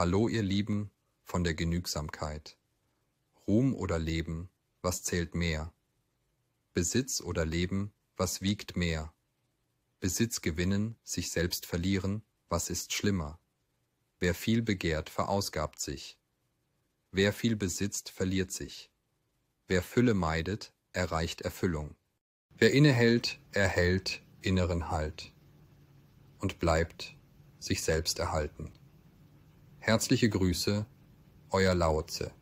Hallo ihr Lieben von der Genügsamkeit. Ruhm oder Leben, was zählt mehr? Besitz oder Leben, was wiegt mehr? Besitz gewinnen, sich selbst verlieren, was ist schlimmer? Wer viel begehrt, verausgabt sich. Wer viel besitzt, verliert sich. Wer Fülle meidet, erreicht Erfüllung. Wer innehält, erhält inneren Halt und bleibt sich selbst erhalten. Herzliche Grüße, euer Laoze.